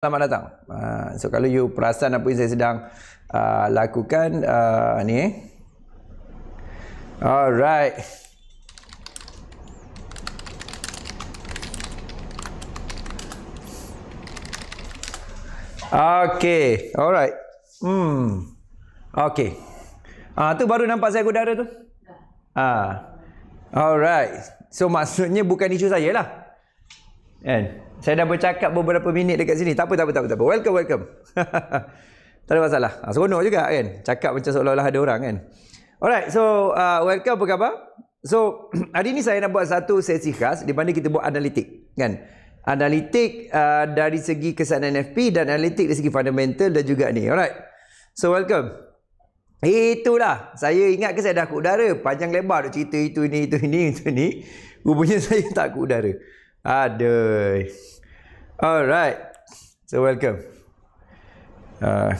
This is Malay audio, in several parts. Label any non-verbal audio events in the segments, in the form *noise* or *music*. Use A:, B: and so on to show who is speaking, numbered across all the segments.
A: Selamat datang. Uh, so kalau you perasan apa yang saya sedang uh, lakukan uh, ni. Alright. Okay. Alright. Hmm. Okay. Ah uh, tu baru nampak saya kudara tu. Ya. Ah. Uh. Alright. So maksudnya bukan isu saya lah. Kan? Saya dah bercakap beberapa minit dekat sini. Tak apa, tak apa, tak apa. Tak apa. Welcome, welcome. *laughs* tak ada masalah. Ha, seronok juga kan? Cakap macam seolah-olah ada orang kan? Alright, so uh, welcome. Apa khabar? So, *clears throat* hari ni saya nak buat satu sesi khas di mana kita buat analitik. Kan? Analitik uh, dari segi kesan NFP dan analitik dari segi fundamental dan juga ni. Alright. So, welcome. Itulah. Saya ingat ke saya dah ke udara. Panjang lebar nak cerita itu, ini, itu, ini, itu, ini. Rupanya *laughs* saya tak ke udara. Aduh. Alright. So welcome. Uh.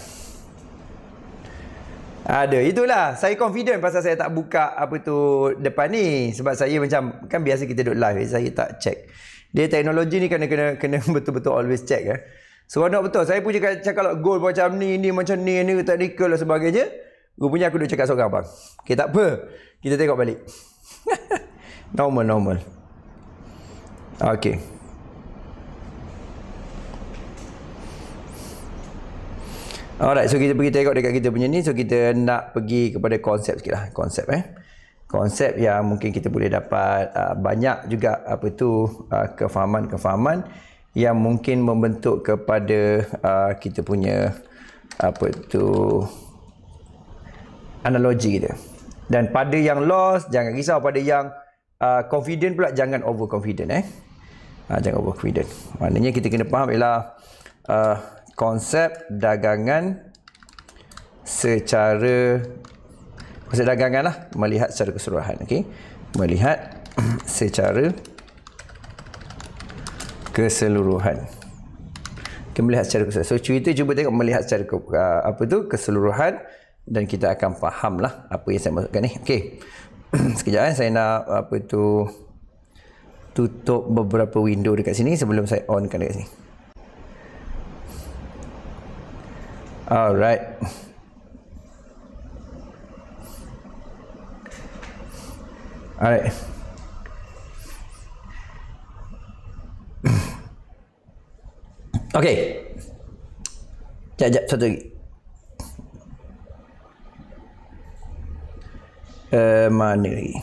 A: Ada. Itulah. Saya confident pasal saya tak buka apa tu depan ni. Sebab saya macam, kan biasa kita duduk live. Saya tak check. Dia teknologi ni kena kena kena *laughs* betul-betul always check. Eh. Seronok betul. Saya pun cakap, cakap lah, goal macam ni, ni macam ni, ni technical dan sebagainya. Rupanya aku duduk cakap seorang abang. Okay, tak apa. Kita tengok balik. *laughs* normal, normal. Okey. Alright, so kita pergi tengok dekat kita punya ni. So kita nak pergi kepada konsep sikit lah. Konsep eh. Konsep yang mungkin kita boleh dapat uh, banyak juga apa tu uh, kefahaman-kefahaman yang mungkin membentuk kepada uh, kita punya apa tu analogi kita. Dan pada yang lost, jangan risau. Pada yang uh, confident pula, jangan overconfident eh uh, jangan overconfident. Maknanya kita kena faham ialah uh, konsep dagangan secara konsep dagangan lah melihat secara keseluruhan. Okay. Melihat *clears throat* secara keseluruhan. Kita melihat secara keseluruhan. So cerita cuba tengok melihat secara ke, ah, apa tu keseluruhan dan kita akan faham lah apa yang saya maksudkan ni. Okey. *clears throat* Sekejap kan saya nak apa tu tutup beberapa window dekat sini sebelum saya onkan dekat sini. Alright. Alright. *coughs* Okay. Sekejap, sekejap. Satu lagi. Uh, mana ni?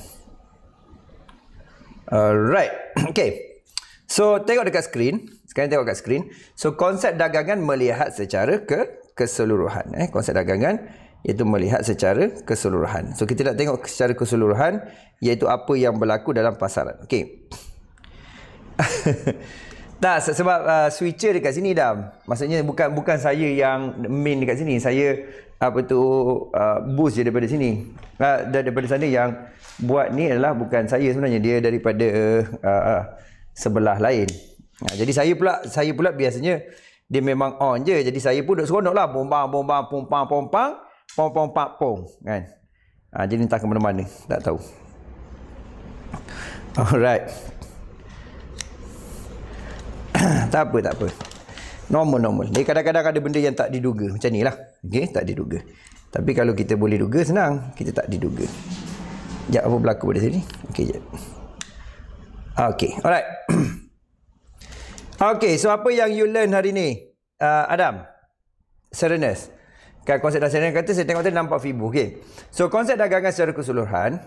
A: Alright. *coughs* Okay. So, tengok dekat screen. Sekarang tengok dekat screen. So, konsep dagangan melihat secara ke keseluruhan. Eh, konsep dagangan iaitu melihat secara keseluruhan. So, kita nak tengok secara keseluruhan iaitu apa yang berlaku dalam pasaran. Okay. *laughs* tak, sebab uh, switcher dekat sini dah. Maksudnya bukan bukan saya yang main dekat sini. Saya apa tu uh, bus je daripada sini uh, daripada sana yang buat ni adalah bukan saya sebenarnya dia daripada uh, uh, sebelah lain uh, jadi saya pula saya pula biasanya dia memang on je jadi saya pun duduk seronok lah pompang pompang pompang pompang pom pom pak pom kan uh, jadi entah ke mana-mana tak tahu alright *coughs* tak apa tak apa normal normal dia kadang-kadang ada benda yang tak diduga macam ni lah Okey, tak diduga. Tapi kalau kita boleh duga, senang. Kita tak diduga. Sekejap, apa berlaku pada sini? Okey, sekejap. Okey, alright. *clears throat* Okey, so apa yang you learn hari ni? Uh, Adam, serenus. Kan konsep dasarnya kata saya tengok tadi nampak fibo. Okey. So konsep dagangan secara keseluruhan.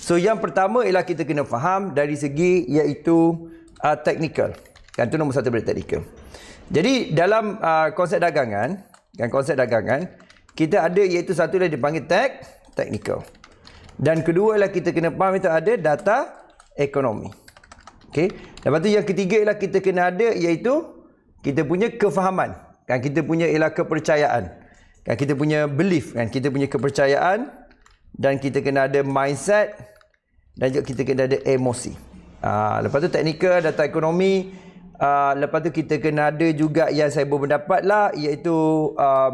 A: So yang pertama ialah kita kena faham dari segi iaitu uh, technical. Kan tu nombor satu daripada technical. Jadi dalam uh, konsep dagangan, dan konsep dagangan Kita ada iaitu satu lagi dipanggil tech, technical. Dan kedua ialah kita kena faham itu ada data ekonomi. Okey. Lepas tu yang ketiga ialah kita kena ada iaitu kita punya kefahaman. Kan kita punya ialah kepercayaan. Kan kita punya belief kan kita punya kepercayaan dan kita kena ada mindset dan juga kita kena ada emosi. Ha, lepas tu teknikal, data ekonomi, Uh, lepas tu kita kena ada juga yang saya boleh dapat lah iaitu uh,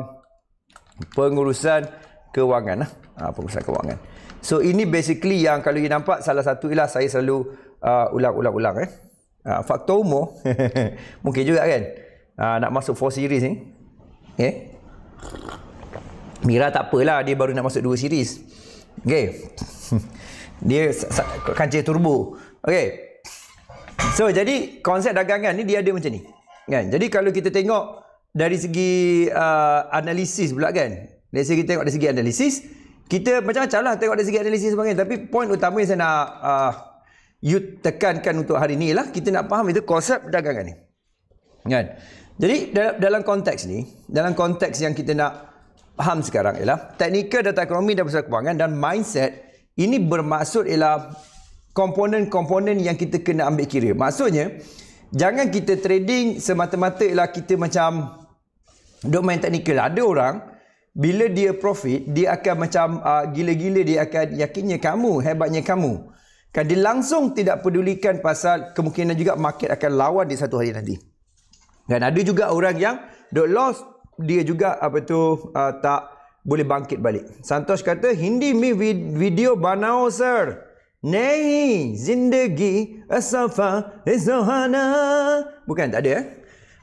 A: pengurusan kewangan lah. Uh, pengurusan kewangan. So ini basically yang kalau you nampak salah satu ialah saya selalu ulang-ulang-ulang uh, eh. Uh, faktor umur *laughs* mungkin juga kan uh, nak masuk 4 series ni. Okay. Eh? Mira tak apalah dia baru nak masuk 2 series. Okay. *laughs* dia kancil turbo. Okay. So jadi konsep dagangan ni dia ada macam ni. Kan? Jadi kalau kita tengok dari segi uh, analisis pula kan. Let's say kita tengok dari segi analisis. Kita macam-macam lah tengok dari segi analisis sebagainya. Kan? Tapi point utama yang saya nak uh, you tekankan untuk hari ni ialah kita nak faham itu konsep dagangan ni. Kan? Jadi dalam, konteks ni, dalam konteks yang kita nak faham sekarang ialah teknikal data ekonomi dan pasal kewangan dan mindset ini bermaksud ialah komponen-komponen yang kita kena ambil kira. Maksudnya, jangan kita trading semata-mata ialah kita macam duk main technical. Ada orang, bila dia profit, dia akan macam uh, gila-gila dia akan yakinnya kamu, hebatnya kamu. Kan dia langsung tidak pedulikan pasal kemungkinan juga market akan lawan di satu hari nanti. Dan ada juga orang yang duk loss, dia juga apa tu uh, tak boleh bangkit balik. Santosh kata, Hindi mi video banau sir. Nei zindagi asafa izohana. Bukan, tak ada eh.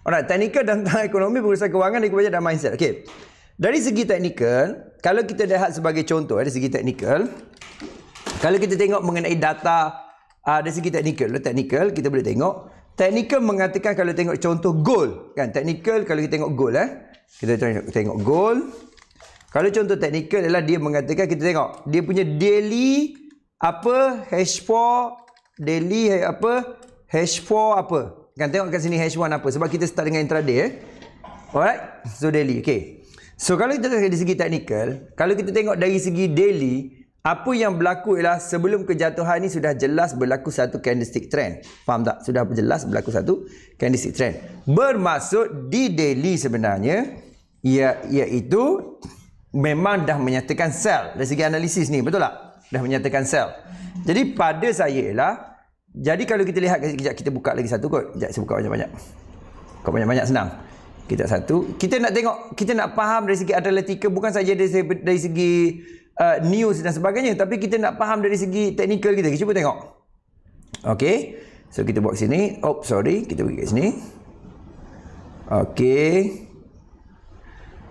A: Alright, teknikal tentang ekonomi, pengurusan kewangan, ekonomi dan mindset. Okay. Dari segi teknikal, kalau kita lihat sebagai contoh eh, dari segi teknikal, kalau kita tengok mengenai data uh, dari segi teknikal, lo teknikal kita boleh tengok. Teknikal mengatakan kalau tengok contoh goal, kan? Teknikal kalau kita tengok goal eh. Kita tengok tengok goal. Kalau contoh teknikal adalah dia mengatakan kita tengok dia punya daily apa H4 daily apa H4 apa kan tengok kat sini H1 apa sebab kita start dengan intraday eh alright so daily okay so kalau kita tengok dari segi technical kalau kita tengok dari segi daily apa yang berlaku ialah sebelum kejatuhan ni sudah jelas berlaku satu candlestick trend faham tak sudah jelas berlaku satu candlestick trend bermaksud di daily sebenarnya ia, iaitu memang dah menyatakan sell dari segi analisis ni betul tak dah menyatakan sel. Jadi pada saya ialah jadi kalau kita lihat kejap kita buka lagi satu kot. Kejap saya buka banyak-banyak. Kau banyak-banyak senang. Kita satu. Kita nak tengok, kita nak faham dari segi analitika bukan saja dari segi, dari segi uh, news dan sebagainya. Tapi kita nak faham dari segi teknikal kita. Kita cuba tengok. Okay. So kita buat sini. Oh sorry. Kita pergi kat sini. Okay.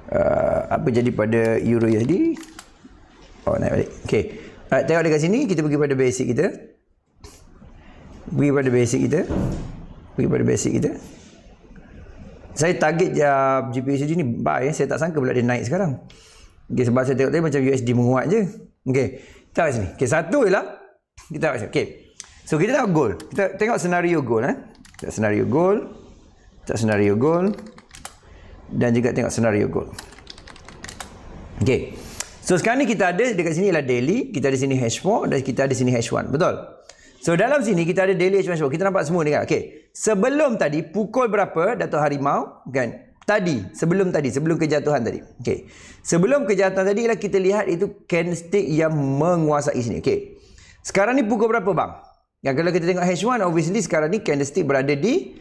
A: Uh, apa jadi pada euro tadi? Oh naik balik. Okay. Alright, tengok dekat sini kita pergi pada basic kita. Pergi pada basic kita. Pergi pada basic kita. Saya target ya GPUSD ni buy eh. saya tak sangka pula dia naik sekarang. Okay, sebab saya tengok tadi macam USD menguat je. Okey. Kita kat sini. Okey, satu ialah kita kat sini. Okey. So kita tengok goal. Kita tengok senario goal eh. Kita senario goal. Kita senario goal. Dan juga tengok senario goal. Okey. So sekarang ni kita ada dekat sini ialah daily, kita ada sini H4 dan kita ada sini H1. Betul? So dalam sini kita ada daily H1 H4. Kita nampak semua ni kan? Okay. Sebelum tadi, pukul berapa Dato' Harimau? Kan? Tadi, sebelum tadi, sebelum kejatuhan tadi. Okay. Sebelum kejatuhan tadi ialah kita lihat itu candlestick yang menguasai sini. Okay. Sekarang ni pukul berapa bang? Yang kalau kita tengok H1, obviously sekarang ni candlestick berada di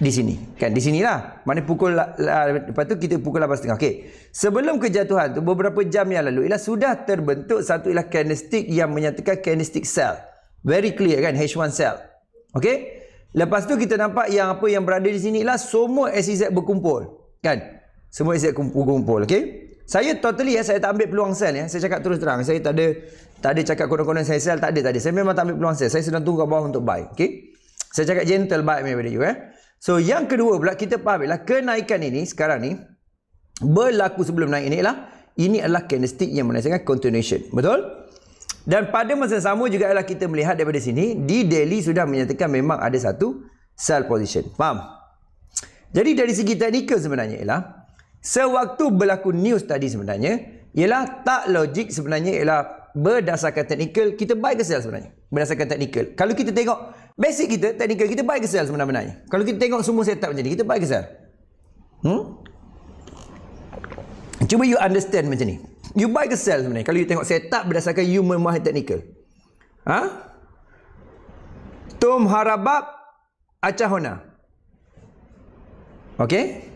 A: di sini kan di sinilah mana pukul lepas tu kita pukul 8.30 okey sebelum kejatuhan tu beberapa jam yang lalu ialah sudah terbentuk satu ialah kinestik yang menyatakan kinestik cell very clear kan H1 cell okey lepas tu kita nampak yang apa yang berada di sini ialah semua SEZ berkumpul kan semua SEZ kumpul. okey saya totally ya saya tak ambil peluang sel ya saya cakap terus terang saya tak ada tak ada cakap konon-konon saya sel tak ada tadi. saya memang tak ambil peluang sel saya sedang tunggu bawah untuk buy okey saya cakap gentle buy me with you eh So yang kedua pula kita faham ialah kenaikan ini sekarang ni berlaku sebelum naik ini ialah ini adalah candlestick yang menandakan continuation. Betul? Dan pada masa yang sama juga ialah kita melihat daripada sini di daily sudah menyatakan memang ada satu sell position. Faham? Jadi dari segi teknikal sebenarnya ialah sewaktu berlaku news tadi sebenarnya ialah tak logik sebenarnya ialah berdasarkan teknikal kita buy ke sell sebenarnya berdasarkan teknikal. Kalau kita tengok Basic kita, teknikal kita baik kesal sebenarnya? Kalau kita tengok semua setup macam ni, kita baik kesal. sel? Hmm? Cuba you understand macam ni. You buy ke sell sebenarnya? Kalau you tengok setup berdasarkan you memahami teknikal. Ha? Tum harabab acahona. Okay?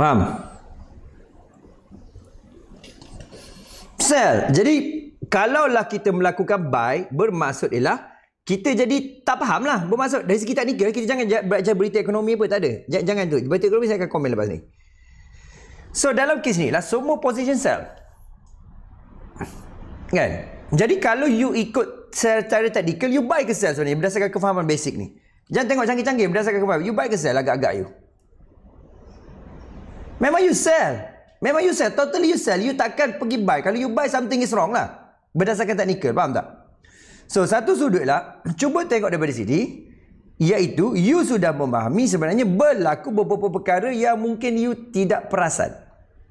A: Faham? Sell. Jadi, kalaulah kita melakukan buy, bermaksud ialah kita jadi tak faham lah. Bermaksud dari segi teknikal, kita jangan belajar berita ekonomi apa, tak ada. Jangan, jangan tu. Berita ekonomi saya akan komen lepas ni. So, dalam kes ni lah, semua position sell. Kan? Jadi, kalau you ikut secara teknikal, you buy ke sell sebenarnya berdasarkan kefahaman basic ni. Jangan tengok canggih-canggih berdasarkan kefahaman. You buy ke sell agak-agak you. Memang you sell. Memang you sell. Totally you sell. You takkan pergi buy. Kalau you buy something is wrong lah. Berdasarkan teknikal. Faham tak? So satu sudut lah. Cuba tengok daripada sini. Iaitu you sudah memahami sebenarnya berlaku beberapa perkara yang mungkin you tidak perasan.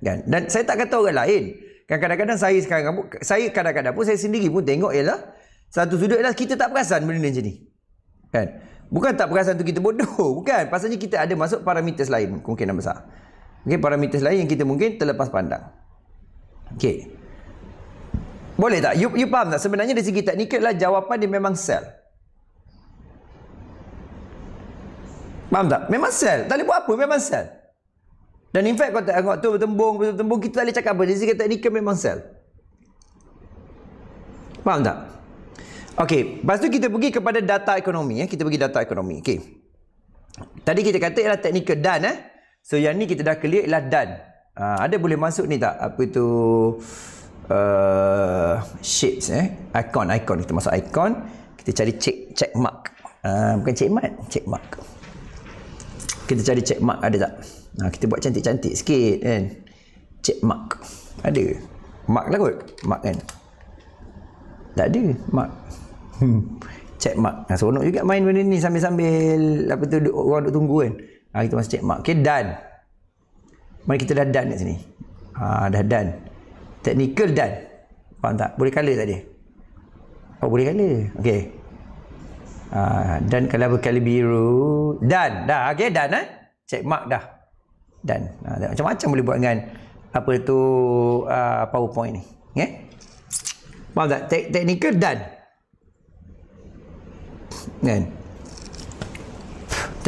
A: Kan? Dan saya tak kata orang lain. Kan, kadang-kadang saya sekarang pun, saya kadang-kadang pun saya sendiri pun tengok ialah satu sudut ialah kita tak perasan benda macam ni. Kan? Bukan tak perasan tu kita bodoh. *laughs* Bukan. Pasalnya kita ada masuk parameter lain. Mungkin Kemungkinan besar. Okay, parameter lain yang kita mungkin terlepas pandang. Okay. Boleh tak? You, you faham tak? Sebenarnya dari segi teknikal lah jawapan dia memang sel. Faham tak? Memang sel. Tak boleh buat apa. Memang sel. Dan in fact kalau tak anggap tu bertembung, bertembung, kita tak boleh cakap apa. Dari segi teknikal memang sel. Faham tak? Okay. Lepas tu kita pergi kepada data ekonomi. Eh. Kita pergi data ekonomi. Okay. Tadi kita kata ialah teknikal dan eh. So yang ni kita dah clear ialah dan. Ha, uh, ada boleh masuk ni tak? Apa itu uh, shapes eh? Icon, icon. Kita masuk icon. Kita cari check, check mark. Uh, bukan check mark, check mark. Kita cari check mark ada tak? Uh, kita buat cantik-cantik sikit kan? Check mark. Ada. Mark lah kot. Mark kan? Tak ada. Mark. Hmm. check mark. Nah, seronok juga main benda ni sambil-sambil apa tu orang duk tunggu kan. Ha, kita masih cek mark. Okay, done. Mari kita dah dan kat sini. Ha, dah dan. Teknikal dan. Faham tak? Boleh color tak dia? Oh, boleh color. Okay. Ha, done kalau berkali biru. Done. Dah. Okay, dan. Eh? Check mark dah. Dan Ha, macam-macam boleh buat dengan apa tu uh, PowerPoint ni. Okay? Faham tak? Teknikal dan. Kan? Yeah.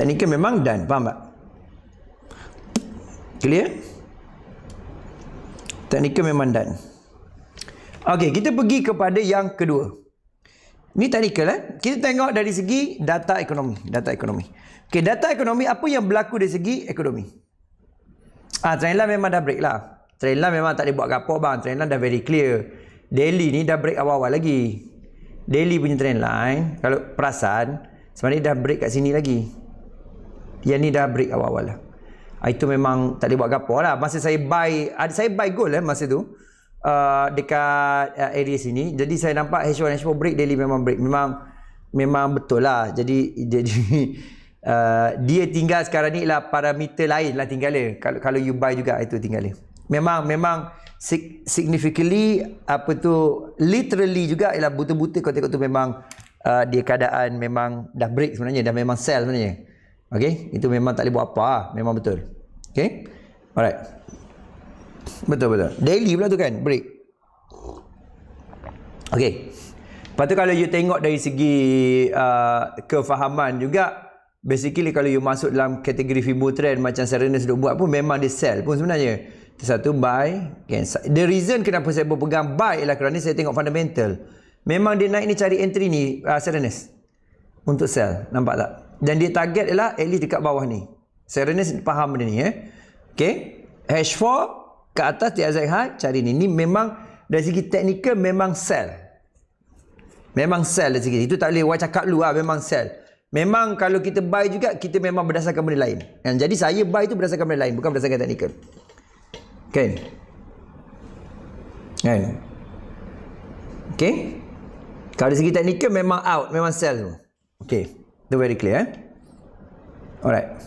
A: Technical memang dan, Faham tak? Clear? Technical memang dan. Okay, kita pergi kepada yang kedua. Ini technical eh. Kita tengok dari segi data ekonomi. Data ekonomi. Okay, data ekonomi apa yang berlaku dari segi ekonomi? Ah, trendline memang dah break lah. Trendline memang tak boleh buat apa bang. Trendline dah very clear. Daily ni dah break awal-awal lagi. Daily punya trendline. Kalau perasan, sebenarnya dah break kat sini lagi. Yang ni dah break awal-awal lah. Ah, itu memang tak boleh buat apa lah. Masa saya buy, ada ah, saya buy gold lah masa tu. Uh, dekat uh, area sini. Jadi saya nampak H1, H4 break, daily memang break. Memang memang betul lah. Jadi, *laughs* jadi uh, dia tinggal sekarang ni lah parameter lain lah tinggal dia. Kalau, kalau you buy juga itu tinggal dia. Memang, memang significantly apa tu literally juga ialah buta-buta kau tengok tu memang uh, dia keadaan memang dah break sebenarnya dah memang sell sebenarnya Okey, itu memang tak boleh buat apa, ah. memang betul. Okey. Alright. Betul betul. Daily pula tu kan, break. Okey. Lepas tu kalau you tengok dari segi uh, kefahaman juga, basically kalau you masuk dalam kategori fibu trend macam Serena sedang buat pun memang dia sell pun sebenarnya. Satu buy, Okay. The reason kenapa saya berpegang buy ialah kerana saya tengok fundamental. Memang dia naik ni cari entry ni, uh, Serena. Untuk sell. Nampak tak? dan dia target ialah at least dekat bawah ni. Serenis faham benda ni eh. Okay. H4 ke atas di Azai High cari ni. Ni memang dari segi teknikal memang sell. Memang sell dari segi itu tak boleh wajah cakap lu lah. Memang sell. Memang kalau kita buy juga kita memang berdasarkan benda lain. Yang jadi saya buy itu berdasarkan benda lain bukan berdasarkan teknikal. Okay. Kan? Okay. Kalau dari segi teknikal memang out. Memang sell tu. Okay. They're very clear. Eh? Alright.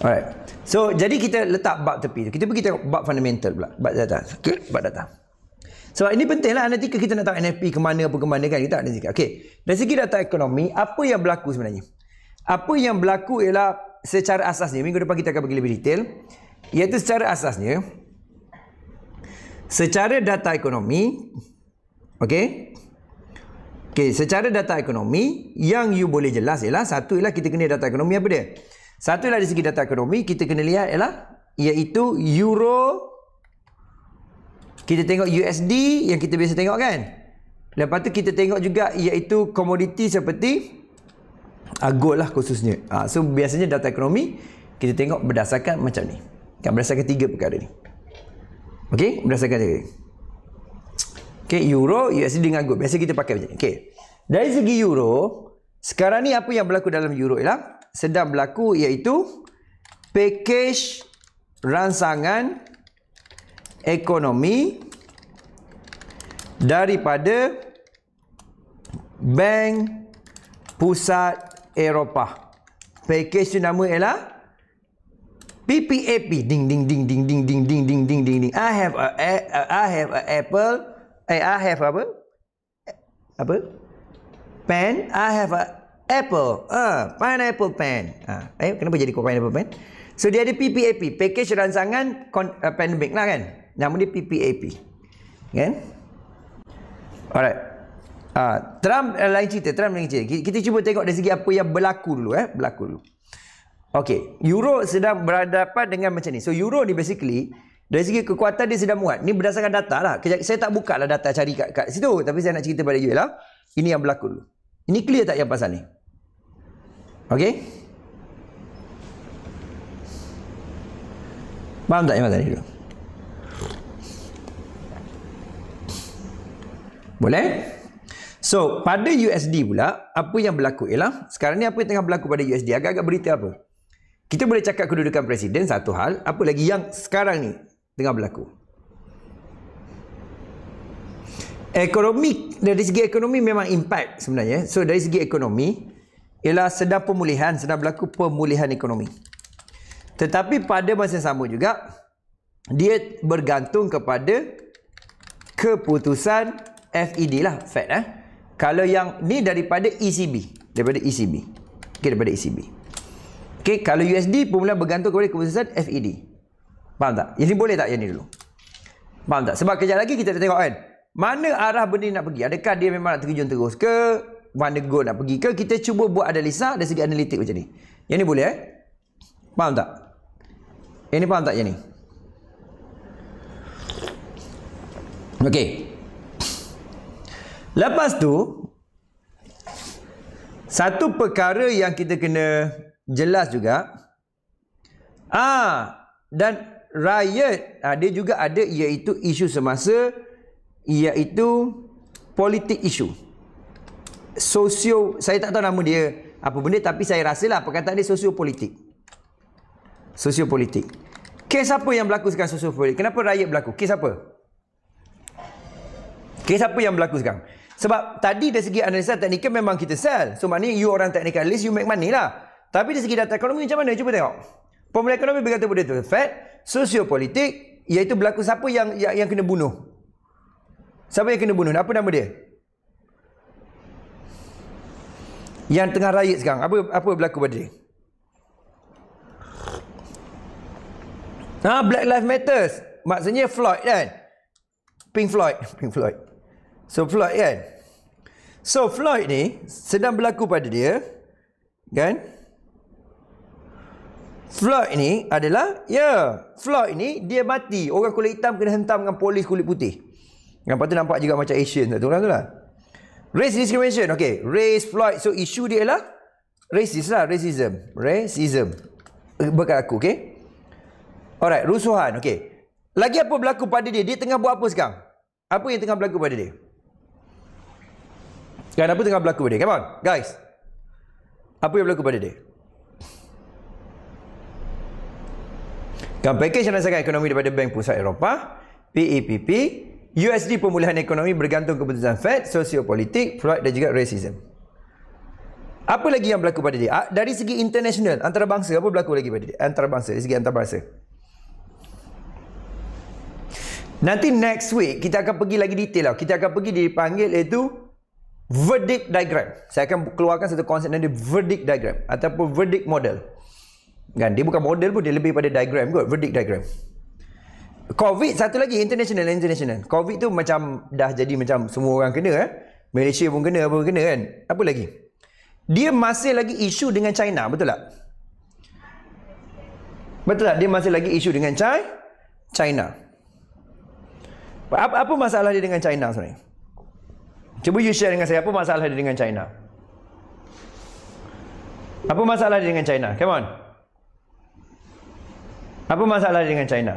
A: Alright. So, jadi kita letak bab tepi tu. Kita pergi tengok bab fundamental pula. Bab data. Okay. Bab data. Sebab ini penting lah. Nanti kita nak tahu NFP ke mana apa ke mana kan. Kita nak Okay. Dari segi data ekonomi, apa yang berlaku sebenarnya? Apa yang berlaku ialah secara asasnya. Minggu depan kita akan pergi lebih detail. Iaitu secara asasnya. Secara data ekonomi. Okay. Okey, secara data ekonomi yang you boleh jelas ialah satu ialah kita kena data ekonomi apa dia? Satu ialah di segi data ekonomi kita kena lihat ialah iaitu euro kita tengok USD yang kita biasa tengok kan? Lepas tu kita tengok juga iaitu komoditi seperti uh, gold lah khususnya. Uh, so biasanya data ekonomi kita tengok berdasarkan macam ni. Kan berdasarkan tiga perkara ni. Okey, berdasarkan tiga ni. Okay, euro, USD dengan gold. Biasa kita pakai macam ni. Okay. Dari segi euro, sekarang ni apa yang berlaku dalam euro ialah sedang berlaku iaitu pakej ransangan ekonomi daripada Bank Pusat Eropah. Pakej tu nama ialah PPAP. Ding ding ding ding ding ding ding ding ding ding ding. I have a, a, a I have a apple I have apa? Apa? Pen. I have a apple. Ah, uh, pineapple pen. Ah, uh, eh, kenapa jadi kau pineapple pen? So dia ada PPAP, package rancangan uh, pandemic lah kan. Nama dia PPAP. Kan? Alright. Ah, uh, Trump uh, lain cerita, Trump lain cerita. Kita, kita cuba tengok dari segi apa yang berlaku dulu eh, berlaku dulu. Okay, Euro sedang berhadapan dengan macam ni. So Euro ni basically dari segi kekuatan dia sedang muat. Ini berdasarkan data lah. Saya tak buka lah data cari kat, kat situ. Tapi saya nak cerita pada you lah. Ini yang berlaku dulu. Ini clear tak yang pasal ni? Okay? Faham tak yang pasal ni dulu? Boleh? So, pada USD pula, apa yang berlaku ialah, sekarang ni apa yang tengah berlaku pada USD? Agak-agak berita apa? Kita boleh cakap kedudukan presiden satu hal, apa lagi yang sekarang ni, tengah berlaku. Ekonomi dari segi ekonomi memang impact sebenarnya. So dari segi ekonomi ialah sedang pemulihan, sedang berlaku pemulihan ekonomi. Tetapi pada masa yang sama juga dia bergantung kepada keputusan FED lah Fed eh. Kalau yang ni daripada ECB, daripada ECB. Okey daripada ECB. Okay, kalau USD pemulihan bergantung kepada keputusan FED. Faham tak? Ini boleh tak yang ni dulu? Faham tak? Sebab kejap lagi kita nak tengok kan. Mana arah benda nak pergi? Adakah dia memang nak terjun terus ke? Mana go nak pergi ke? Kita cuba buat analisa dari segi analitik macam ni. Yang ni boleh eh? Faham tak? Yang ni faham tak yang ni? Okey. Lepas tu, satu perkara yang kita kena jelas juga. Ah, dan Rakyat ada ah, juga ada iaitu isu semasa iaitu politik isu sosio saya tak tahu nama dia apa benda tapi saya rasalah perkataan dia sosio politik sosio politik kes apa yang berlaku sekarang sosio politik kenapa rakyat berlaku kes apa kes apa yang berlaku sekarang sebab tadi dari segi analisa teknikal memang kita sell so maknanya you orang teknikal list you make money lah tapi dari segi data ekonomi macam mana cuba tengok Pemulihan ekonomi berkata benda tu. Fed, sosiopolitik, iaitu berlaku siapa yang, yang yang kena bunuh. Siapa yang kena bunuh? Apa nama dia? Yang tengah riot sekarang. Apa apa berlaku pada dia? Ha, Black Lives Matters. Maksudnya Floyd kan? Pink Floyd. *laughs* Pink Floyd. So Floyd kan? So Floyd ni sedang berlaku pada dia. Kan? Kan? Floyd ni adalah ya Floyd ni dia mati orang kulit hitam kena hentam dengan polis kulit putih yang patut nampak juga macam Asian satu orang tu lah race discrimination okay race Floyd so isu dia ialah Racism lah racism racism eh, berkat aku okay alright rusuhan okay lagi apa berlaku pada dia dia tengah buat apa sekarang apa yang tengah berlaku pada dia Kan apa tengah berlaku pada dia? Come on, guys. Apa yang berlaku pada dia? Kan pakej rasakan ekonomi daripada Bank Pusat Eropah, PEPP, USD pemulihan ekonomi bergantung keputusan Fed, sosiopolitik, Floyd dan juga racism. Apa lagi yang berlaku pada dia? Ah, dari segi international, antarabangsa, apa berlaku lagi pada dia? Antarabangsa, dari segi antarabangsa. Nanti next week, kita akan pergi lagi detail lah. Kita akan pergi dipanggil iaitu verdict diagram. Saya akan keluarkan satu konsep nanti, verdict diagram. Ataupun verdict model. Kan? Dia bukan model pun, dia lebih pada diagram kot. Verdict diagram. Covid satu lagi, international, international. Covid tu macam dah jadi macam semua orang kena. Eh? Malaysia pun kena, apa pun kena kan. Apa lagi? Dia masih lagi isu dengan China, betul tak? Betul tak? Dia masih lagi isu dengan chai, China. Apa, apa masalah dia dengan China sebenarnya? Cuba you share dengan saya, apa masalah dia dengan China? Apa masalah dia dengan China? Come on. Apa masalah dengan China?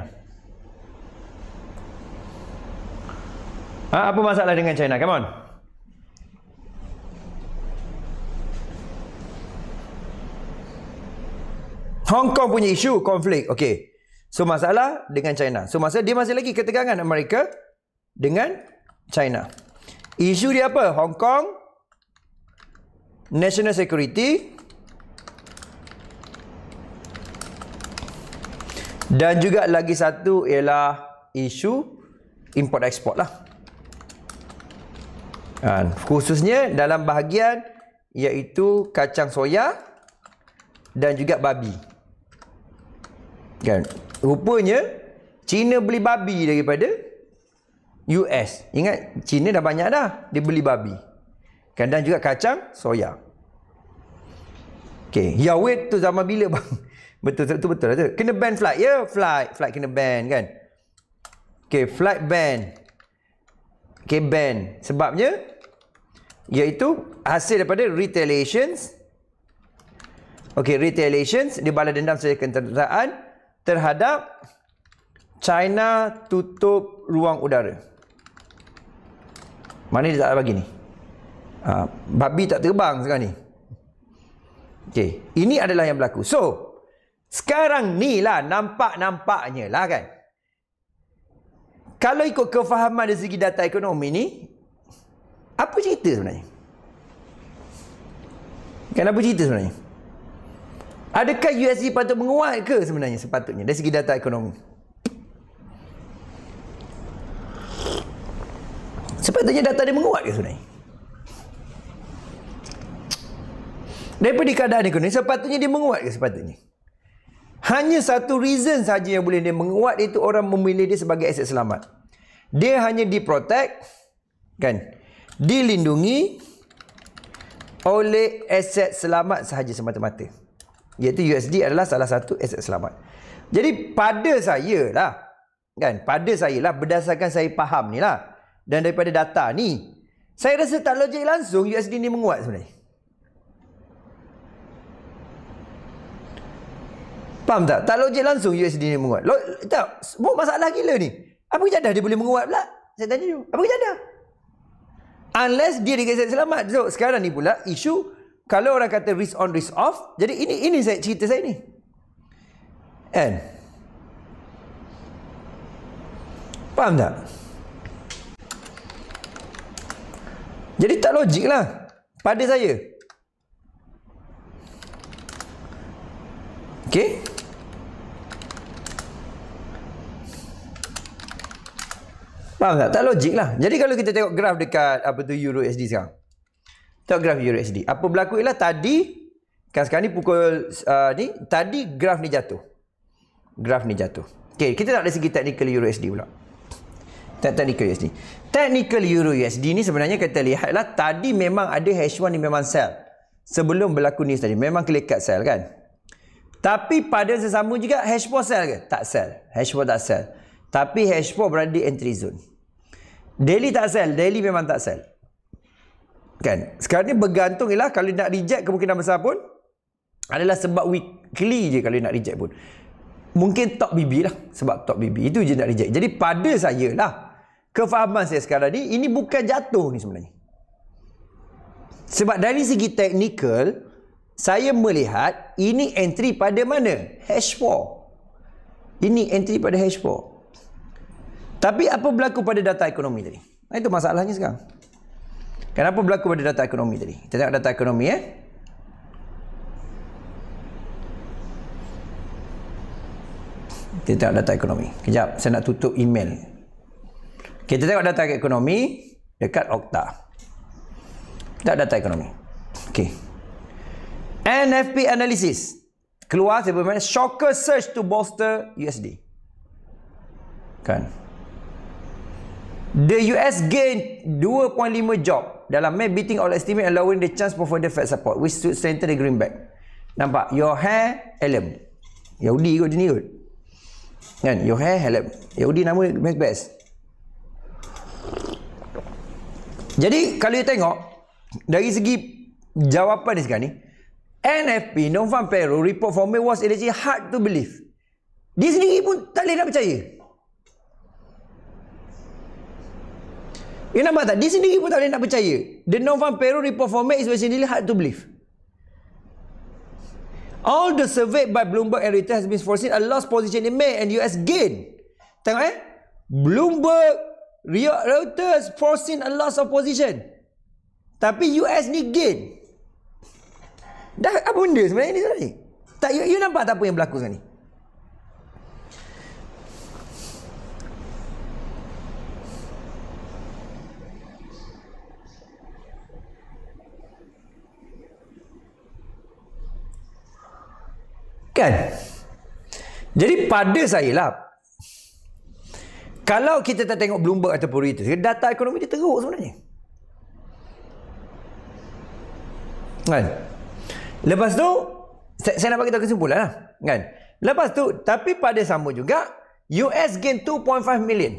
A: Ha, apa masalah dengan China? Come on. Hong Kong punya isu konflik. Okey. So masalah dengan China. So masa dia masih lagi ketegangan Amerika dengan China. Isu dia apa? Hong Kong national security Dan juga lagi satu ialah isu import export lah. Dan khususnya dalam bahagian iaitu kacang soya dan juga babi. Kan? Rupanya China beli babi daripada US. Ingat China dah banyak dah dia beli babi. Kan dan juga kacang soya. Okey, ya tu zaman bila bang? Betul tu betul lah tu. Kena ban flight. Ya, yeah, flight. Flight kena ban kan. Okay, flight ban. Okay, ban. Sebabnya, iaitu hasil daripada retaliations. Okay, retaliations. Dia balas dendam sejak kenderaan terhadap China tutup ruang udara. Mana dia tak bagi ni? Uh, babi tak terbang sekarang ni. Okay. Ini adalah yang berlaku. So, sekarang ni lah nampak-nampaknya lah kan. Kalau ikut kefahaman dari segi data ekonomi ni, apa cerita sebenarnya? Kan apa cerita sebenarnya? Adakah USD patut menguat ke sebenarnya sepatutnya dari segi data ekonomi? Sepatutnya data dia menguat ke sebenarnya? Daripada keadaan ekonomi, sepatutnya dia menguat ke sepatutnya? Hanya satu reason saja yang boleh dia menguat itu orang memilih dia sebagai aset selamat. Dia hanya diprotect kan? Dilindungi oleh aset selamat sahaja semata-mata. Iaitu USD adalah salah satu aset selamat. Jadi pada saya lah kan pada saya lah berdasarkan saya faham ni lah dan daripada data ni saya rasa tak logik langsung USD ni menguat sebenarnya. Faham tak? Tak logik langsung USD ni menguat. Log, tak, buat masalah gila ni. Apa kejadah dia boleh menguat pula? Saya tanya dulu. Apa kejadah? Unless dia dikasih selamat. So, sekarang ni pula isu kalau orang kata risk on risk off, jadi ini ini saya cerita saya ni. And Faham tak? Jadi tak logik lah pada saya. Okay. Faham tak? Tak logik lah. Jadi kalau kita tengok graf dekat apa tu Euro USD sekarang. Tengok graf Euro USD. Apa berlaku ialah tadi kan sekarang ni pukul uh, ni tadi graf ni jatuh. Graf ni jatuh. Okey, kita tak dari segi teknikal Euro USD pula. Tak Euro USD. Teknikal Euro USD ni sebenarnya kita lihatlah tadi memang ada H1 ni memang sell. Sebelum berlaku ni tadi memang kelekat sell kan. Tapi pada sesama juga H4 sell ke? Tak sell. H4 tak sell. Tapi H4 berada di entry zone. Daily tak sell. Daily memang tak sell. Kan? Sekarang ni bergantung ialah kalau nak reject kemungkinan besar pun adalah sebab weekly je kalau nak reject pun. Mungkin top BB lah. Sebab top BB. Itu je nak reject. Jadi pada saya lah kefahaman saya sekarang ni ini bukan jatuh ni sebenarnya. Sebab dari segi teknikal saya melihat ini entry pada mana? H4. Ini entry pada H4. Tapi apa berlaku pada data ekonomi tadi? Itu masalahnya sekarang. Kenapa berlaku pada data ekonomi tadi? Kita tengok data ekonomi eh. Kita tengok data ekonomi. Kejap, saya nak tutup email. Kita tengok data ekonomi dekat Okta. Kita data ekonomi. Okey. NFP analysis. Keluar sebenarnya shocker search to bolster USD. Kan? The US gain 2.5 job dalam May beating all estimate allowing the chance for further Fed support which should strengthen the greenback. Nampak? Your hair, Helm. Yahudi kot jenis kot. Kan? Your hair, Helm. Yahudi nama best. Jadi, kalau you tengok, dari segi jawapan ni sekarang ni, NFP, non-farm payroll report for May was actually hard to believe. Dia sendiri pun tak boleh nak percaya. You nampak tak? Dia sendiri pun tak boleh nak percaya. The non-farm payroll report format is basically hard to believe. All the survey by Bloomberg and Reuters has been forcing a loss position in May and US gain. Tengok eh. Bloomberg, Reuters forcing a loss of position. Tapi US ni gain. Dah apa benda sebenarnya ni sekarang ni? Tak, you, you nampak tak apa yang berlaku sekarang ni? Kan? Jadi pada saya lah. Kalau kita tak tengok Bloomberg ataupun itu, data ekonomi dia teruk sebenarnya. Kan? Lepas tu, saya, saya nak bagi tahu kesimpulan lah. Kan? Lepas tu, tapi pada sama juga, US gain 2.5 million.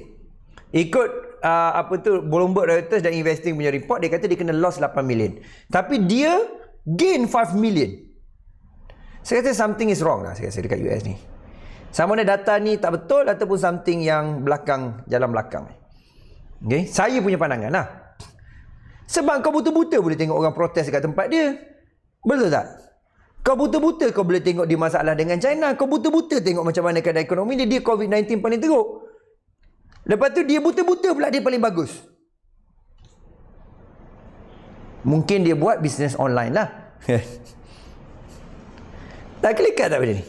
A: Ikut uh, apa tu Bloomberg Reuters dan investing punya report, dia kata dia kena loss 8 million. Tapi dia gain 5 million. Saya kata something is wrong lah saya rasa dekat US ni. Sama ada data ni tak betul ataupun something yang belakang, jalan belakang Okay? Saya punya pandangan lah. Sebab kau buta-buta boleh tengok orang protes dekat tempat dia. Betul tak? Kau buta-buta kau boleh tengok dia masalah dengan China. Kau buta-buta tengok macam mana keadaan ekonomi dia. Dia COVID-19 paling teruk. Lepas tu dia buta-buta pula dia paling bagus. Mungkin dia buat bisnes online lah. *laughs* Tak kelikat tak benda ni?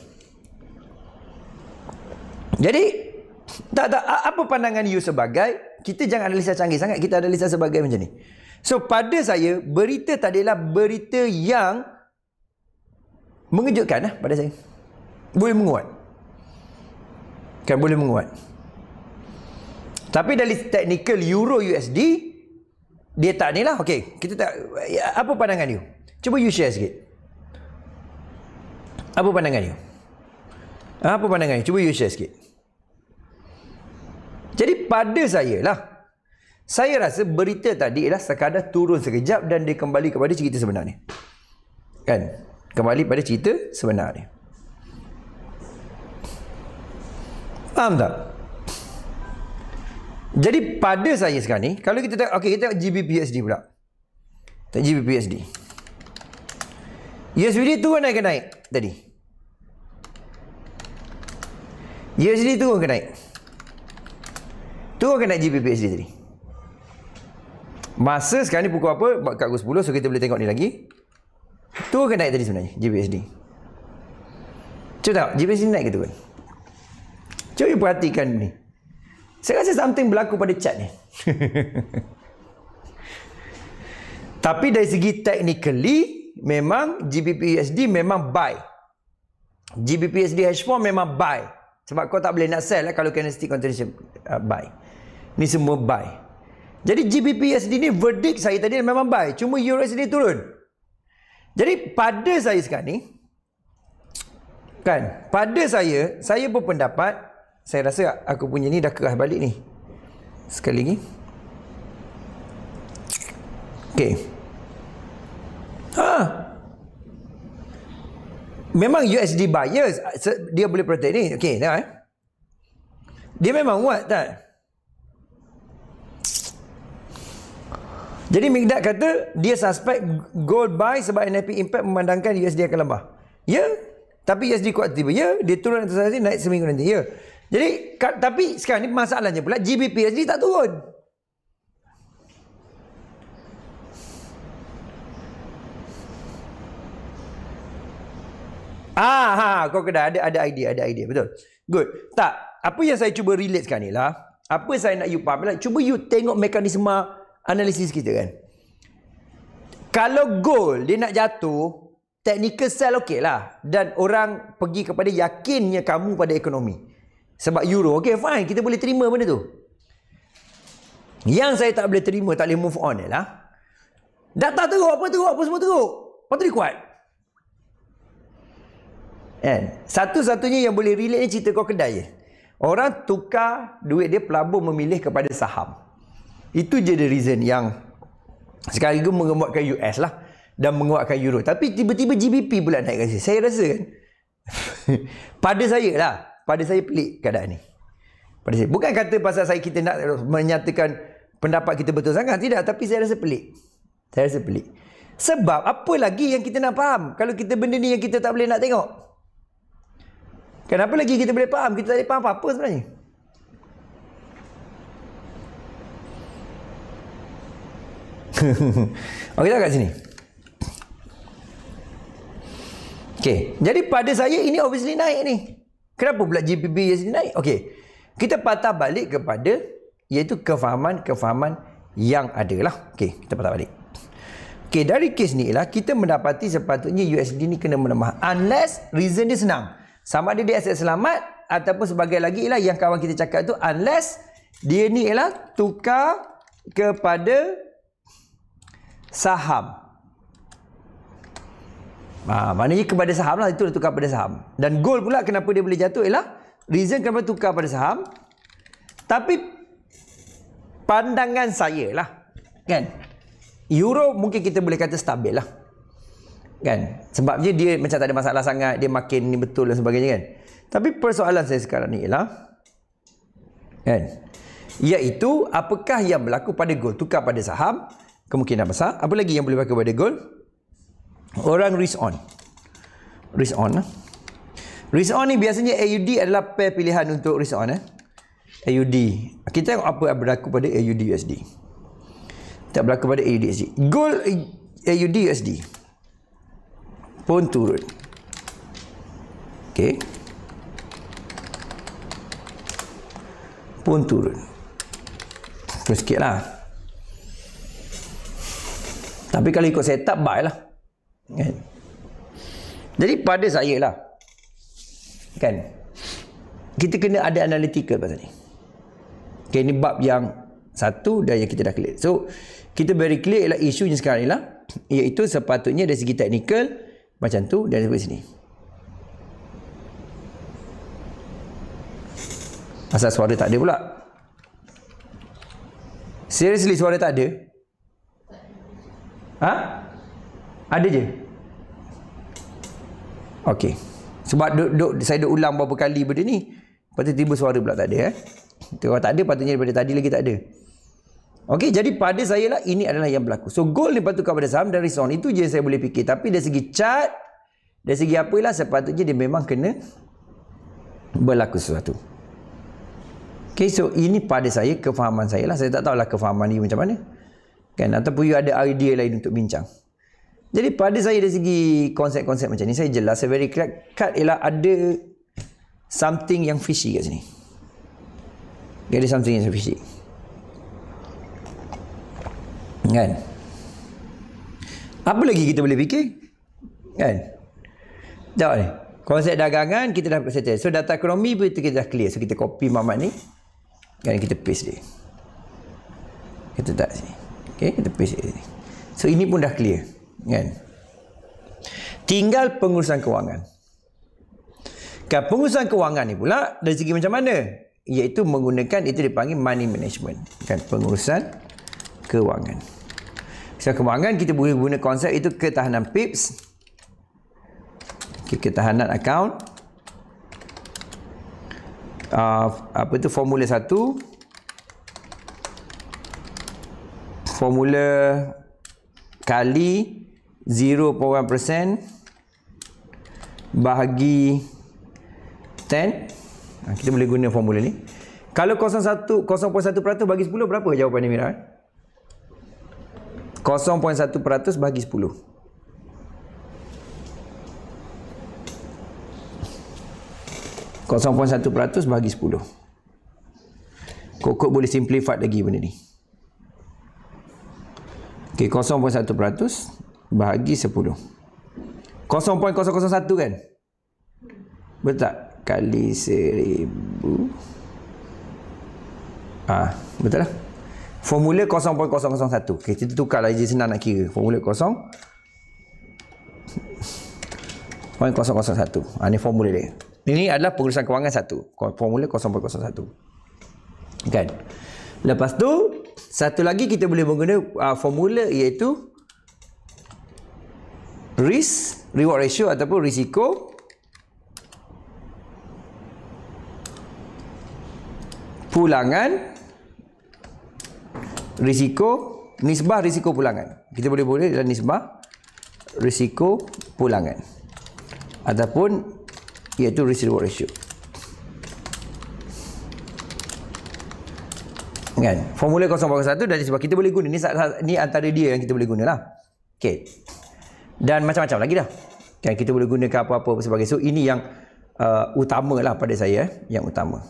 A: Jadi, tak, tak, apa pandangan you sebagai, kita jangan analisa canggih sangat, kita analisa sebagai macam ni. So, pada saya, berita tadi adalah berita yang mengejutkan lah pada saya. Boleh menguat. Kan boleh menguat. Tapi dari technical Euro USD, dia tak ni lah. Okay, kita tak, apa pandangan you? Cuba you share sikit. Apa pandangan you? Apa pandangan you? Cuba you share sikit. Jadi pada saya lah. Saya rasa berita tadi ialah sekadar turun sekejap dan dia kembali kepada cerita sebenar ni. Kan? Kembali pada cerita sebenar ni. Faham tak? Jadi pada saya sekarang ni, kalau kita tengok, okay, kita tengok GBPSD pula. Tengok GBPSD. USD turun naik ke naik? tadi. USD turun ke naik? Turun ke naik GBP USD tadi? Masa sekarang ni pukul apa? Kat pukul 10. So, kita boleh tengok ni lagi. Turun ke naik tadi sebenarnya? GBP USD. Cuba tengok. GBP USD naik ke turun? Cuba perhatikan ni. Saya rasa something berlaku pada chart ni. *laughs* Tapi dari segi technically, memang GBPUSD memang buy. GBPUSD H4 memang buy. Sebab kau tak boleh nak sell lah kalau candlestick continuation uh, buy. Ni semua buy. Jadi GBPUSD ni verdict saya tadi memang buy. Cuma EURUSD turun. Jadi pada saya sekarang ni, kan, pada saya, saya berpendapat, saya rasa aku punya ni dah keras balik ni. Sekali lagi. Okay. Ha. Memang USD bias. Dia boleh protect ni. Okay, tengok eh. Dia memang kuat tak? Jadi Migdad kata dia suspect gold buy sebab NFP impact memandangkan USD akan lembah. Ya. Tapi USD kuat tiba. Ya. Dia turun atas nanti naik seminggu nanti. Ya. Jadi tapi sekarang ni masalahnya pula GBP USD tak turun. Ah, ha, kau kena ada ada idea, ada idea, betul. Good. Tak, apa yang saya cuba relate sekarang ni lah, apa saya nak you faham lah, cuba you tengok mekanisme analisis kita kan. Kalau goal dia nak jatuh, technical sell okey lah. Dan orang pergi kepada yakinnya kamu pada ekonomi. Sebab euro, okey fine, kita boleh terima benda tu. Yang saya tak boleh terima, tak boleh move on ni lah. Data teruk, apa teruk, apa semua teruk. Apa tu dia kuat? Kan? Satu-satunya yang boleh relate ni cerita kau kedai je. Orang tukar duit dia pelabur memilih kepada saham. Itu je the reason yang sekaligus mengemukakan US lah dan menguatkan euro. Tapi tiba-tiba GBP pula naik kasi. Saya rasa kan, *laughs* pada saya lah, pada saya pelik keadaan ni. Pada saya. Bukan kata pasal saya kita nak menyatakan pendapat kita betul sangat. Tidak, tapi saya rasa pelik. Saya rasa pelik. Sebab apa lagi yang kita nak faham kalau kita benda ni yang kita tak boleh nak tengok? Kenapa lagi kita boleh faham? Kita tak boleh faham apa-apa sebenarnya. *laughs* Okey tak kat sini? Okey. Jadi pada saya ini obviously naik ni. Kenapa pula GPB yang sini naik? Okey. Kita patah balik kepada iaitu kefahaman-kefahaman yang ada lah. Okey. Kita patah balik. Okey. Dari kes ni ialah kita mendapati sepatutnya USD ni kena menemah. Unless reason dia Senang. Sama ada dia aset selamat ataupun sebagai lagi ialah yang kawan kita cakap tu unless dia ni ialah tukar kepada saham. Ha, maknanya kepada saham lah itu dia tukar pada saham. Dan goal pula kenapa dia boleh jatuh ialah reason kenapa tukar kepada saham. Tapi pandangan saya lah kan. Euro mungkin kita boleh kata stabil lah kan sebabnya dia macam tak ada masalah sangat dia makin ni betul dan sebagainya kan tapi persoalan saya sekarang ni ialah kan iaitu apakah yang berlaku pada gold tukar pada saham kemungkinan besar apa lagi yang boleh berlaku pada gold orang risk on risk on lah. risk on ni biasanya AUD adalah pair pilihan untuk risk on eh AUD kita tengok apa yang berlaku pada AUD USD tak berlaku pada AUD USD gold AUD USD pun turun. Okey. Pun turun. Turun sikit lah. Tapi kalau ikut setup, baik lah. Kan? Jadi pada saya lah. Kan? Kita kena ada analitikal pasal ni. Okay, ni bab yang satu dah yang kita dah clear. So, kita very clear ialah isu yang sekarang ni lah. Iaitu sepatutnya dari segi teknikal, macam tu dia sebut sini. Asal suara tak ada pula. Seriously suara tak ada? Ha? Ada je. Okay. Sebab duk, duk, saya duk ulang beberapa kali benda ni. Lepas tu tiba suara pula tak ada. Eh? Kalau tak ada, patutnya daripada tadi lagi tak ada. Okey, jadi pada saya lah ini adalah yang berlaku. So gold ni patut kepada saham dari sound itu je saya boleh fikir. Tapi dari segi chart, dari segi apa apalah sepatutnya dia memang kena berlaku sesuatu. Okey, so ini pada saya kefahaman saya lah. Saya tak tahulah kefahaman ni macam mana. Kan? Ataupun you ada idea lain untuk bincang. Jadi pada saya dari segi konsep-konsep macam ni, saya jelas, saya very clear. Cut ialah ada something yang fishy kat sini. Jadi something yang fishy. Kan? Apa lagi kita boleh fikir? Kan? Sekejap ni. Konsep dagangan kita dah settle. So data ekonomi pun kita dah clear. So kita copy mamat ni. Kan kita paste dia. Kita tak sini. Okay, kita paste dia sini. So ini pun dah clear. Kan? Tinggal pengurusan kewangan. Kan, pengurusan kewangan ni pula dari segi macam mana? Iaitu menggunakan itu dipanggil money management. Kan, pengurusan kewangan. So kewangan kita boleh guna konsep itu ketahanan PIPS. Okay, ketahanan account. Uh, ah, apa itu formula satu, Formula kali 0.1% bahagi 10. Ah, kita boleh guna formula ni. Kalau 0.1% bagi 10 berapa jawapan ni Mira? Eh? 0.1% bagi 10. 0.1% bahagi 10. Kok-kok boleh simplify lagi benda ni. Okey, 0.1% bahagi 10. 0.001 kan? Betul tak? Kali seribu. Ah, ha, betul lah. Formula 0.001 okay, Kita tukarlah je senang nak kira Formula 0.001 ha, Ini formula dia Ini adalah pengurusan kewangan satu. Formula 0.001 Kan Lepas tu Satu lagi kita boleh menggunakan uh, formula iaitu Risk Reward ratio ataupun risiko Pulangan risiko nisbah risiko pulangan. Kita boleh boleh dalam nisbah risiko pulangan ataupun iaitu risk reward ratio. Kan? Formula 0.1 dan nisbah kita boleh guna ni ni antara dia yang kita boleh gunalah. Okey. Dan macam-macam lagi dah. Kan kita boleh gunakan apa-apa sebagai so ini yang uh, utamalah pada saya eh? yang utama.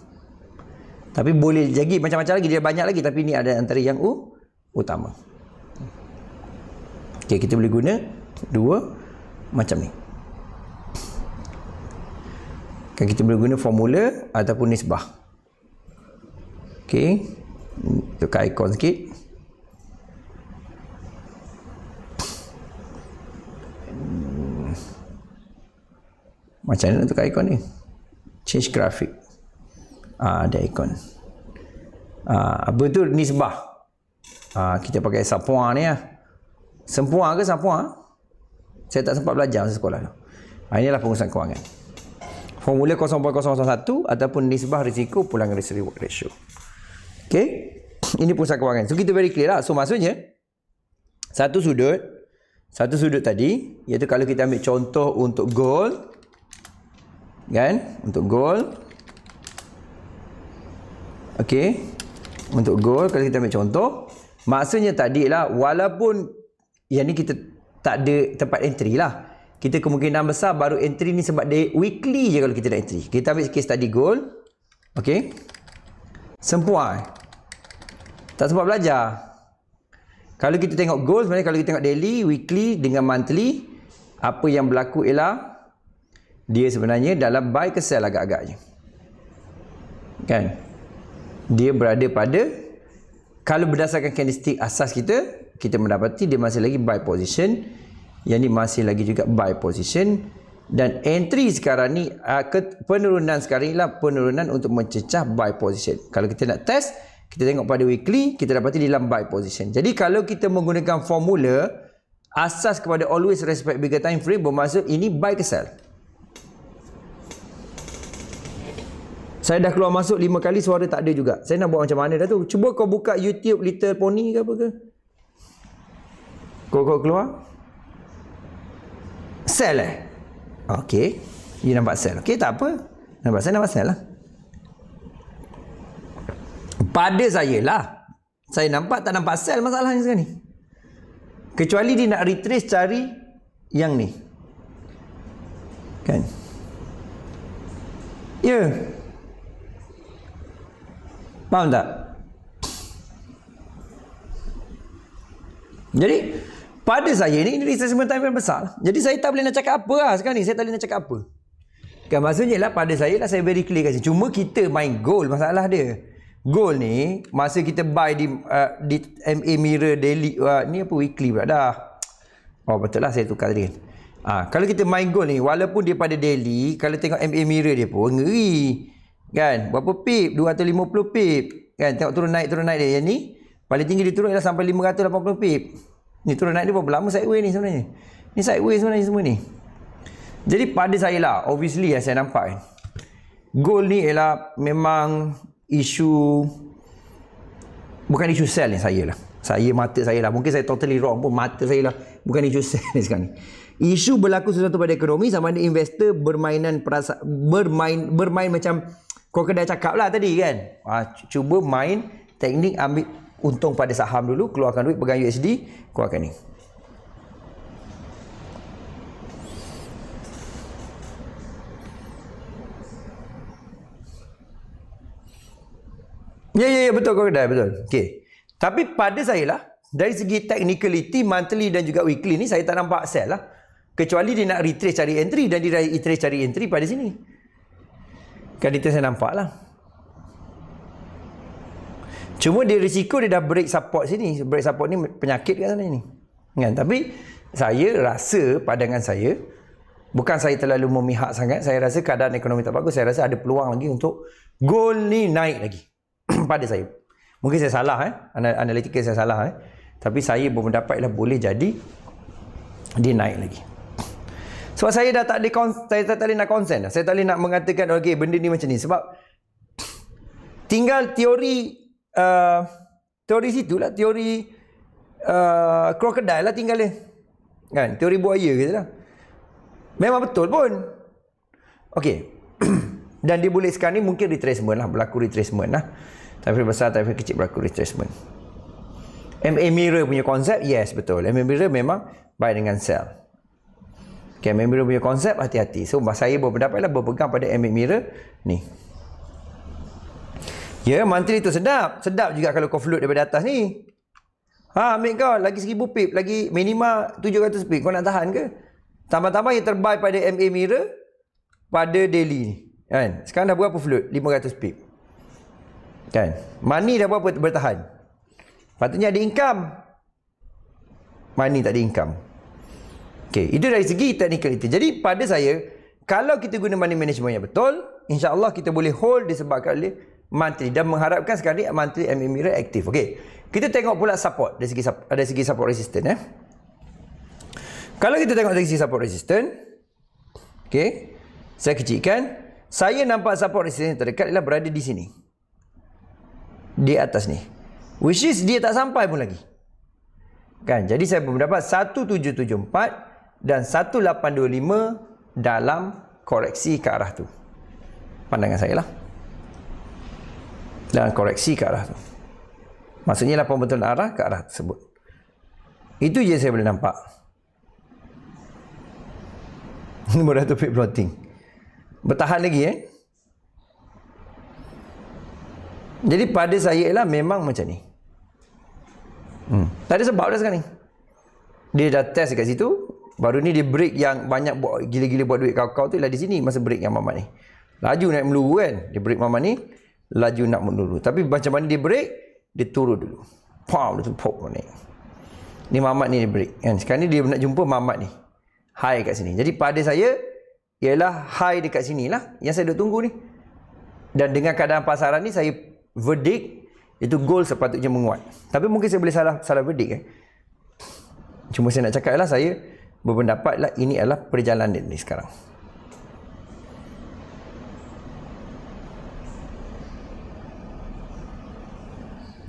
A: Tapi boleh jadi macam-macam lagi. Dia banyak lagi. Tapi ini ada antara yang uh, utama. Okay, kita boleh guna dua macam ni. Kan kita boleh guna formula ataupun nisbah. Okay, Tukar ikon sikit. Macam mana nak tukar ikon ni? Change graphic uh, ikon. Uh, apa tu nisbah? Uh, ah, kita pakai sapuan ni ya. Lah. Sempuan ke sapuan? Saya tak sempat belajar masa sekolah tu. Uh, inilah pengurusan kewangan. Formula 0.001 ataupun nisbah risiko pulang risk reward ratio. Okay. *coughs* Ini pengurusan kewangan. So kita very clear lah. So maksudnya, satu sudut, satu sudut tadi, iaitu kalau kita ambil contoh untuk gold, kan? Untuk gold. Okey. Untuk goal kalau kita ambil contoh, maksudnya tadi lah walaupun yang ni kita tak ada tempat entry lah. Kita kemungkinan besar baru entry ni sebab dia weekly je kalau kita nak entry. Kita ambil case tadi goal. Okey. Sempuai. Tak sempat belajar. Kalau kita tengok goal sebenarnya kalau kita tengok daily, weekly dengan monthly, apa yang berlaku ialah dia sebenarnya dalam buy ke sell agak-agaknya. Kan? Okay dia berada pada kalau berdasarkan candlestick asas kita kita mendapati dia masih lagi buy position yang ni masih lagi juga buy position dan entry sekarang ni ah, penurunan sekarang ialah penurunan untuk mencecah buy position kalau kita nak test kita tengok pada weekly kita dapati di dalam buy position jadi kalau kita menggunakan formula asas kepada always respect bigger time frame bermaksud ini buy ke sell Saya dah keluar masuk lima kali suara tak ada juga. Saya nak buat macam mana dah tu. Cuba kau buka YouTube Little Pony ke apa ke. Kau kau keluar. Sell eh. Okay. You nampak sell. Okay tak apa. Nampak sell nampak sell lah. Pada saya lah. Saya nampak tak nampak sell masalahnya sekarang ni. Kecuali dia nak retrace cari yang ni. Kan? Ya. Yeah. Paham tak? Jadi pada saya ni ini assessment time yang besar. Jadi saya tak boleh nak cakap apa lah sekarang ni. Saya tak boleh nak cakap apa. Kan maksudnya lah pada saya lah saya very clear kat sini. Cuma kita main goal masalah dia. Goal ni masa kita buy di uh, di MA Mirror daily uh, ni apa weekly pula dah. Oh betul lah saya tukar tadi kan. Ha, kalau kita main goal ni walaupun dia pada daily kalau tengok MA Mirror dia pun ngeri. Kan? Berapa pip? 250 pip. Kan? Tengok turun naik, turun naik dia. Yang ni, paling tinggi dia turun ialah sampai 580 pip. Ni turun naik dia berapa lama sideways ni sebenarnya? Ni sideways sebenarnya semua ni. Jadi pada saya lah, obviously yang lah saya nampak kan. Goal ni ialah memang isu, bukan isu sell ni saya lah. Saya mata saya lah. Mungkin saya totally wrong pun mata saya lah. Bukan isu *laughs* sell ni sekarang ni. Isu berlaku sesuatu pada ekonomi sama ada investor bermainan perasa, bermain bermain macam kau kena cakap lah tadi kan. Ha, cuba main teknik ambil untung pada saham dulu. Keluarkan duit pegang USD. Keluarkan ni. Ya, ya, ya. Betul kau kedai. Betul. Okey. Tapi pada saya lah. Dari segi technicality, monthly dan juga weekly ni saya tak nampak sell lah. Kecuali dia nak retrace cari entry dan dia retrace cari entry pada sini. Kan itu saya nampak lah. Cuma dia risiko dia dah break support sini. Break support ni penyakit kat sana ni. Kan? Tapi saya rasa pandangan saya, bukan saya terlalu memihak sangat, saya rasa keadaan ekonomi tak bagus, saya rasa ada peluang lagi untuk goal ni naik lagi. *clears throat* Pada saya. Mungkin saya salah eh. Analitikal saya salah eh. Tapi saya berpendapatlah boleh jadi dia naik lagi. Sebab saya dah tak boleh saya tak boleh nak konsen. Lah. Saya tak boleh nak mengatakan okay, benda ni macam ni sebab tinggal teori uh, teori situ lah teori uh, crocodile lah tinggal dia. Kan? Teori buaya ke lah. Memang betul pun. Okey. *clears throat* Dan dia boleh sekarang ni mungkin retracement lah. Berlaku retracement lah. Tapi besar, tapi kecil berlaku retracement. MA mirror punya konsep, yes betul. MA mirror memang baik dengan sel. Camera mirror punya konsep hati-hati. So saya berpendapatlah berpegang pada ambient mirror ni. Ya, yeah, mantri tu sedap. Sedap juga kalau kau float daripada atas ni. Ha, ambil kau lagi 1000 pip, lagi minima ratus pip. Kau nak tahan ke? Tambah-tambah yang terbaik pada MA mirror pada daily ni. Kan? Sekarang dah berapa float? ratus pip. Kan? Money dah berapa bertahan? Patutnya ada income. Money tak ada income. Okay, itu dari segi teknikal itu. Jadi pada saya, kalau kita guna money management yang betul, insyaAllah kita boleh hold disebabkan oleh monthly dan mengharapkan sekali ni monthly MMA e rate aktif. Okay, kita tengok pula support dari segi, dari segi support resistance. Eh. Kalau kita tengok dari segi support resistant, okay, saya kecilkan, saya nampak support resistant terdekat ialah berada di sini. Di atas ni. Which is dia tak sampai pun lagi. Kan? Jadi saya berpendapat 1774 dan 1825 dalam koreksi ke arah tu. Pandangan saya lah. Dalam koreksi ke arah tu. Maksudnya lah betul arah ke arah tersebut. Itu je saya boleh nampak. Ini *laughs* Nombor satu pick floating. Bertahan lagi eh. Jadi pada saya ialah memang macam ni. Hmm. Tak ada sebab dah sekarang ni. Dia dah test dekat situ. Baru ni dia break yang banyak buat gila-gila buat duit kau-kau tu ialah di sini masa break yang mamat ni. Laju naik meluru kan. Dia break mamat ni, laju nak meluru. Tapi macam mana dia break, dia turun dulu. Pam, dia tu pop ni. Ni mamat ni dia break. Kan? Sekarang ni dia nak jumpa mamat ni. Hai kat sini. Jadi pada saya, ialah hai dekat sini lah. Yang saya dah tunggu ni. Dan dengan keadaan pasaran ni, saya verdict itu goal sepatutnya menguat. Tapi mungkin saya boleh salah salah verdict kan. Eh? Cuma saya nak cakap lah saya, berpendapatlah ini adalah perjalanan ini sekarang.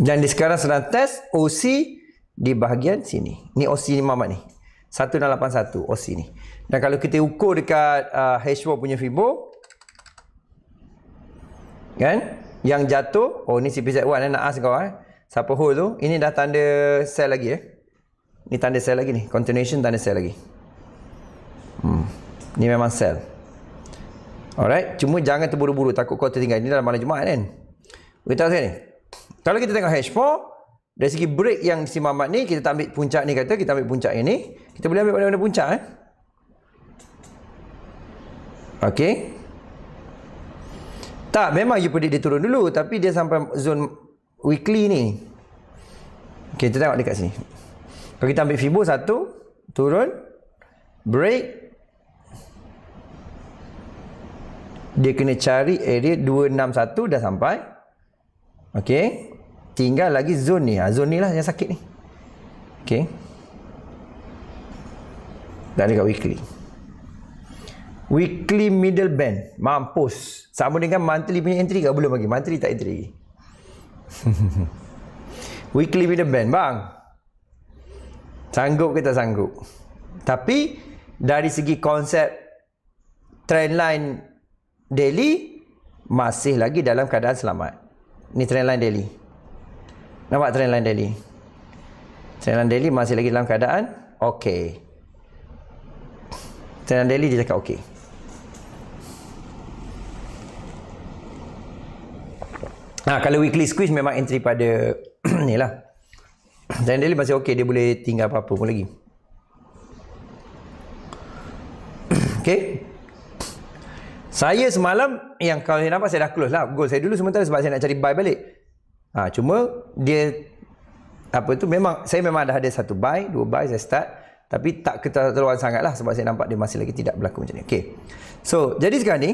A: Dan dia sekarang sedang test OC di bahagian sini. Ni OC ni mamat ni. 1681 OC ni. Dan kalau kita ukur dekat uh, H4 punya fibo. Kan? Yang jatuh. Oh ni CPZ1 eh, nak ask kau eh. Siapa hole tu? Ini dah tanda sell lagi eh. Ini tanda sel lagi ni. Continuation tanda sel lagi. Hmm. Ni memang sel. Alright. Cuma jangan terburu-buru. Takut kau tertinggal. ini. dalam malam Jumaat kan. Kita tengok ni. Kalau kita tengok H4. Dari segi break yang si Mamat ni. Kita ambil puncak ni kata. Kita ambil puncak yang ni. Kita boleh ambil mana-mana puncak eh. Okay. Tak, memang you predict dia turun dulu. Tapi dia sampai zone weekly ni. Okay, kita tengok dekat sini. Kalau kita ambil fibo satu, turun, break. Dia kena cari area 261 dah sampai. Okey. Tinggal lagi zone ni. Ha, zone ni lah yang sakit ni. Okey. Dah dekat weekly. Weekly middle band. Mampus. Sama dengan monthly punya entry ke? Belum lagi. Monthly tak entry lagi. *laughs* weekly middle band. Bang. Sanggup kita sanggup? Tapi dari segi konsep trendline daily masih lagi dalam keadaan selamat. Ini trendline daily. Nampak trendline daily? Trendline daily masih lagi dalam keadaan okay. Trendline daily dia cakap okay. Nah, ha, kalau weekly squeeze memang entry pada *clears throat* ni lah. Dan Daly masih okey dia boleh tinggal apa-apa pun lagi. *clears throat* okey. Saya semalam eh, yang kau nampak saya dah close lah. Gol saya dulu sementara sebab saya nak cari buy balik. Ha, cuma dia apa tu memang saya memang dah ada satu buy, dua buy saya start tapi tak keterlaluan sangat lah sebab saya nampak dia masih lagi tidak berlaku macam ni. Okay. So, jadi sekarang ni,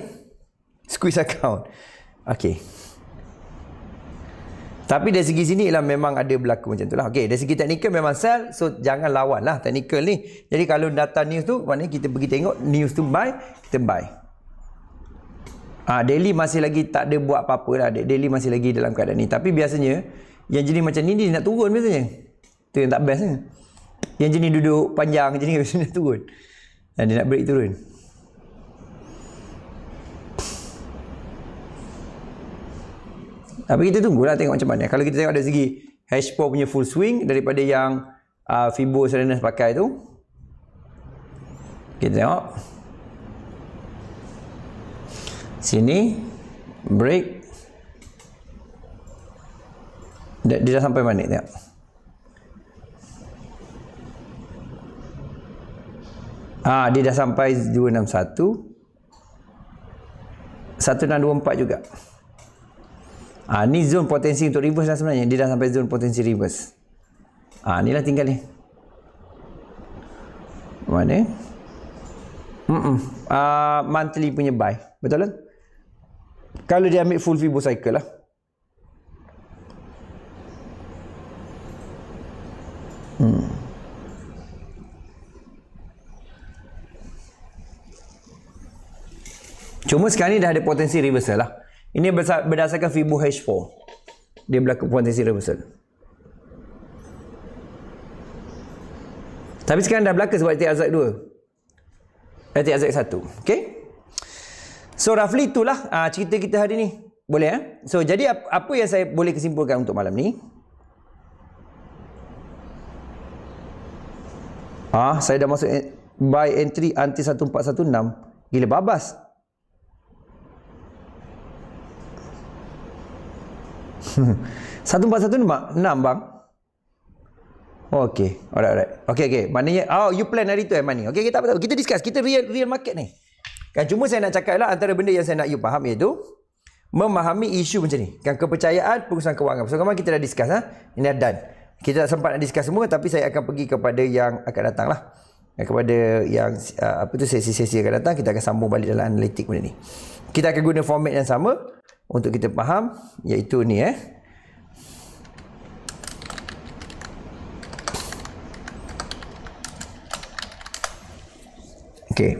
A: squeeze account. Okay. Tapi dari segi sini lah memang ada berlaku macam tu lah. Okay, dari segi teknikal memang sell. So, jangan lawan lah teknikal ni. Jadi, kalau data news tu, maknanya kita pergi tengok news tu buy, kita buy. Ha, daily masih lagi tak ada buat apa-apa lah. Daily masih lagi dalam keadaan ni. Tapi biasanya, yang jenis macam ni, dia nak turun biasanya. Itu yang tak best ni. Yang jenis duduk panjang, jenis biasanya *laughs* turun. Dan dia nak break turun. Tapi kita tunggulah tengok macam mana. Kalau kita tengok dari segi H4 punya full swing daripada yang uh, Fibo Serenas pakai tu. Kita tengok. Sini. Break. Dia, dia dah sampai mana tengok. Ah, dia dah sampai 261. 1624 juga. Ah, ni zone potensi untuk reverse lah sebenarnya. Dia dah sampai zon potensi reverse. Ah, lah tinggal ni. Mana? Mm -mm. Ah, monthly punya buy. Betul kan? Kalau dia ambil full Fibo cycle lah. Hmm. Cuma sekarang ni dah ada potensi reversal lah. Ini berdasarkan Fibu H4. Dia berlaku potensi reversal. Tapi sekarang dah berlaku sebab titik azad 2. Eh, titik azad 1. Okay? So, roughly itulah uh, cerita kita hari ni. Boleh, ya? Eh? So, jadi apa yang saya boleh kesimpulkan untuk malam ni? Ah, saya dah masuk buy entry anti 1416. Gila babas. *laughs* Satu empat satu enam, enam bang. Oh, okay. Alright, alright. Okay, okay. Maknanya, oh, you plan hari tu eh, mana? Okay, kita apa tahu. Kita discuss. Kita real real market ni. Kan, cuma saya nak cakap lah antara benda yang saya nak you faham iaitu memahami isu macam ni. Kan, kepercayaan perusahaan kewangan. Perusahaan kemarin kita dah discuss. Ha? Ini dah done. Kita tak sempat nak discuss semua tapi saya akan pergi kepada yang akan datang lah. Eh, kepada yang ah, apa tu sesi-sesi akan datang. Kita akan sambung balik dalam analitik benda ni. Kita akan guna format yang sama untuk kita faham iaitu ni eh Okey.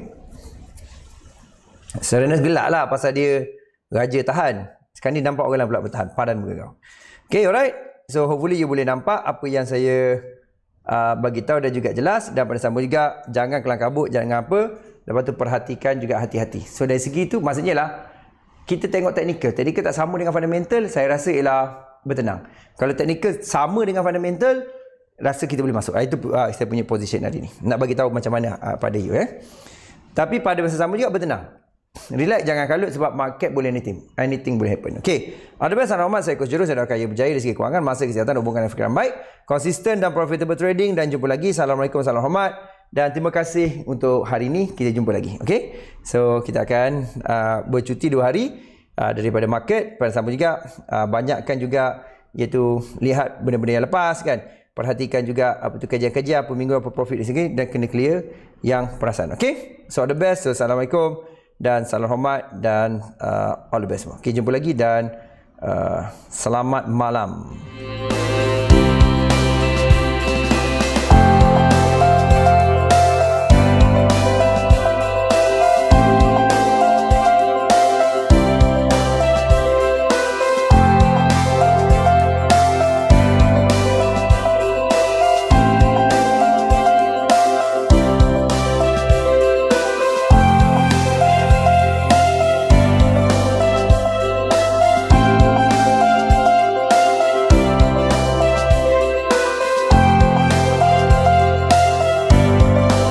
A: Serenus gelak lah pasal dia raja tahan. Sekarang ni nampak orang lain pula bertahan. Padan muka kau. Okay, alright. So, hopefully you boleh nampak apa yang saya uh, bagi tahu dan juga jelas. Dan pada sama juga, jangan kelang kabut, jangan apa. Lepas tu perhatikan juga hati-hati. So, dari segi itu maksudnya lah, kita tengok technical. Technical tak sama dengan fundamental, saya rasa ialah bertenang. Kalau teknikal sama dengan fundamental, rasa kita boleh masuk. Ah, itu uh, saya punya position hari ini. Nak bagi tahu macam mana uh, pada you eh. Tapi pada masa sama juga bertenang. Relax jangan kalut sebab market boleh anything. Anything boleh happen. Okay. Ada best anak umat saya Coach Jero. Saya doakan ia berjaya dari segi kewangan, masa kesihatan, hubungan dan fikiran baik. Konsisten dan profitable trading. Dan jumpa lagi. Assalamualaikum. salam hormat dan terima kasih untuk hari ini kita jumpa lagi Okay, so kita akan uh, bercuti dua hari uh, daripada market pada sama juga uh, banyakkan juga iaitu lihat benda-benda yang lepas kan perhatikan juga apa tu kerja kajian apa minggu apa profit di sini dan kena clear yang perasaan Okay, so all the best so, assalamualaikum dan salam hormat dan uh, all the best semua okey jumpa lagi dan uh, selamat malam Thank you.